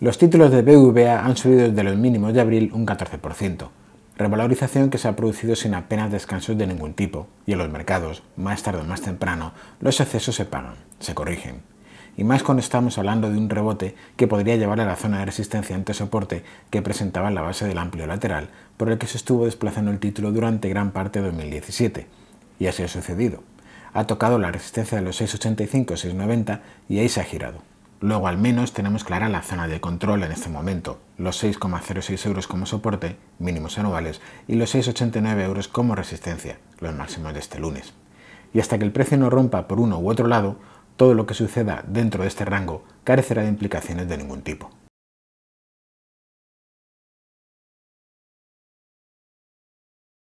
Los títulos de BVA han subido desde los mínimos de abril un 14%, revalorización que se ha producido sin apenas descansos de ningún tipo, y en los mercados, más tarde o más temprano, los excesos se pagan, se corrigen. Y más cuando estamos hablando de un rebote que podría llevar a la zona de resistencia ante soporte que presentaba la base del amplio lateral, por el que se estuvo desplazando el título durante gran parte de 2017. Y así ha sucedido. Ha tocado la resistencia de los 6,85-6,90 y ahí se ha girado. Luego al menos tenemos clara la zona de control en este momento, los 6,06 euros como soporte, mínimos anuales, y los 6,89 euros como resistencia, los máximos de este lunes. Y hasta que el precio no rompa por uno u otro lado, todo lo que suceda dentro de este rango carecerá de implicaciones de ningún tipo.